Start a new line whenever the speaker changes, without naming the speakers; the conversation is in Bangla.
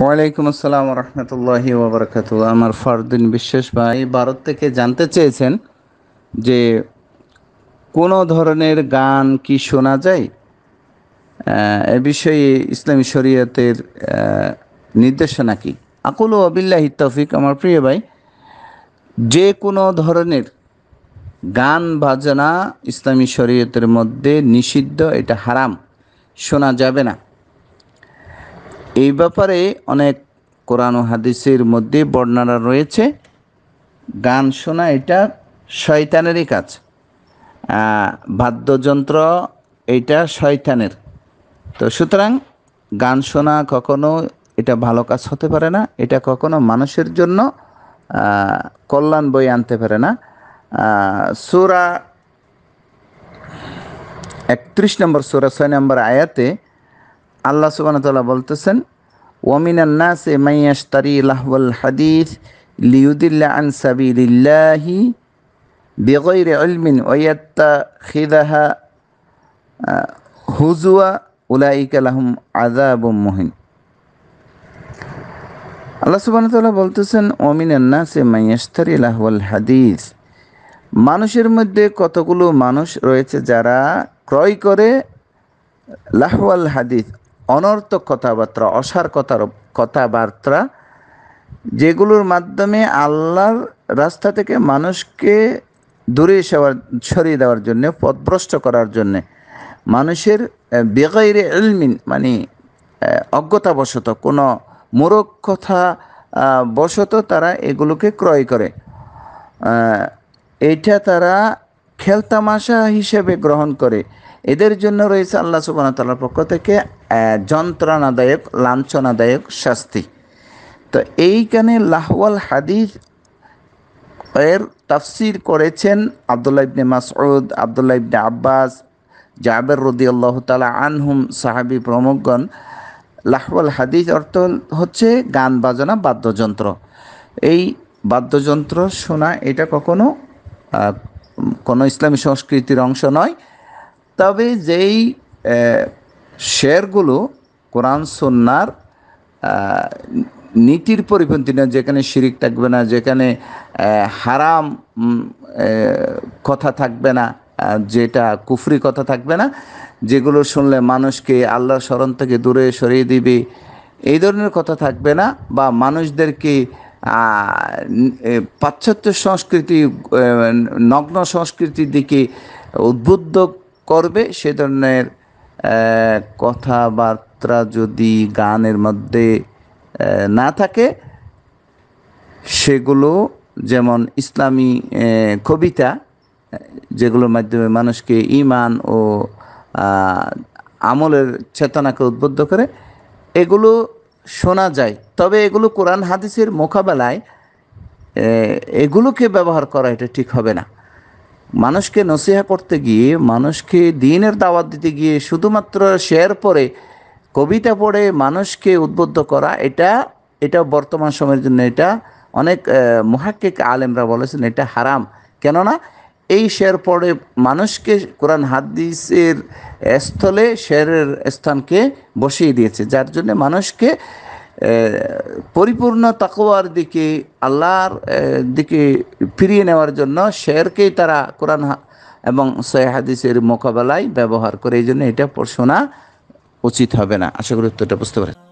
ওয়ালাইকুম আসসালাম রহমতুল্লাহি ওবরাকাত আমার ফরদিন বিশ্বাস ভাই ভারত থেকে জানতে চেয়েছেন যে কোনো ধরনের গান কি শোনা যায় এ বিষয়ে ইসলামী শরীয়তের নির্দেশনা কি আকুল ও আবিল্লাহি তফিক আমার প্রিয় ভাই যে কোনো ধরনের গান বাজনা ইসলামী শরীয়তের মধ্যে নিষিদ্ধ এটা হারাম শোনা যাবে না এই ব্যাপারে অনেক কোরআন হাদিসের মধ্যে বর্ণনা রয়েছে গান শোনা এটা শয়তানেরই কাজ বাদ্যযন্ত্র এটা শয়তানের তো সুতরাং গান শোনা কখনো এটা ভালো কাজ হতে পারে না এটা কখনো মানুষের জন্য কল্যাণ বই আনতে পারে না সুরা একত্রিশ নম্বর সুরা ছয় নম্বর আয়াতে আল্লাহ সুবাহতাল্লাহ বলতেছেন মাইয়াস মাইয়াস্তারি লাহবুল হাদিস লিউদুল্লাহ আনসাবিল্লাহি বেগৈর অলমিন ওয়াত্তা খিদাহা হুজুয়া উলাইক আলাহম আজাব মোহিন আল্লাহ সুবাহতাল্লাহ বলতেছেন মাইয়াস মাইয়াস্তারি লাহবুল হাদিস মানুষের মধ্যে কতগুলো মানুষ রয়েছে যারা ক্রয় করে লাহওয়াল হাদিস অনর্থক কথাবার্তা অসার কথার কথাবার্তা যেগুলোর মাধ্যমে আল্লাহর রাস্তা থেকে মানুষকে দূরে সেবার সরিয়ে দেওয়ার জন্য পদভ্রষ্ট করার জন্যে মানুষের বেগাইরে এলমিন মানে অজ্ঞতাবশত কোনো মূরক্ষতা বশত তারা এগুলোকে ক্রয় করে এইটা তারা খেলতামাশা হিসেবে গ্রহণ করে এদের জন্য রয়েছে আল্লাহ সুবান তাল্লার পক্ষ থেকে যন্ত্রণাদায়ক লাঞ্ছনাদায়ক শাস্তি তো এইখানে লাহওয়াল হাদিস এর তাফসির করেছেন আবদুল্লাহ ইবনে মাসউদ আবদুল্লাহ ইবনে আব্বাস জাবের রদি আল্লাহ তালা আনহুম সাহাবি প্রমুখগণ লাহওয়াল হাদিস অর্থ হচ্ছে গান বাজনা বাদ্যযন্ত্র এই বাদ্যযন্ত্র শোনা এটা কখনো কোনো ইসলামী সংস্কৃতির অংশ নয় তবে যেই শেয়ারগুলো কোরআন সন্ন্যার নীতির পরিপন্থী না যেখানে শিরিক থাকবে না যেখানে হারাম কথা থাকবে না যেটা কুফরি কথা থাকবে না যেগুলো শুনলে মানুষকে আল্লাহ স্মরণ থেকে দূরে সরিয়ে দিবে এই ধরনের কথা থাকবে না বা মানুষদেরকে পাশ্চাত্য সংস্কৃতি নগ্ন সংস্কৃতির দিকে উদ্বুদ্ধ করবে সে ধরনের কথাবার্তা যদি গানের মধ্যে না থাকে সেগুলো যেমন ইসলামী কবিতা যেগুলোর মাধ্যমে মানুষকে ইমান ও আমলের চেতনাকে উদ্বুদ্ধ করে এগুলো শোনা যায় তবে এগুলো কোরআন হাদিসের মোকাবেলায় এগুলোকে ব্যবহার করা এটা ঠিক হবে না মানুষকে নসিহা করতে গিয়ে মানুষকে দিনের দাওয়াত দিতে গিয়ে শুধুমাত্র শেয়ার পরে কবিতা পড়ে মানুষকে উদ্বুদ্ধ করা এটা এটা বর্তমান সময়ের জন্য এটা অনেক মহাকিক আলেমরা বলেছেন এটা হারাম কেননা এই শের পরে মানুষকে কোরআন হাদিসের স্থলে শেরের স্থানকে বসিয়ে দিয়েছে যার জন্য মানুষকে পরিপূর্ণ তাকোয়ার দিকে আল্লাহর দিকে ফিরিয়ে নেওয়ার জন্য শেরকেই তারা কোরআন এবং হাদিসের মোকাবেলায় ব্যবহার করে এই জন্য এটা শোনা উচিত হবে না আশা করি উত্তরটা বুঝতে পারে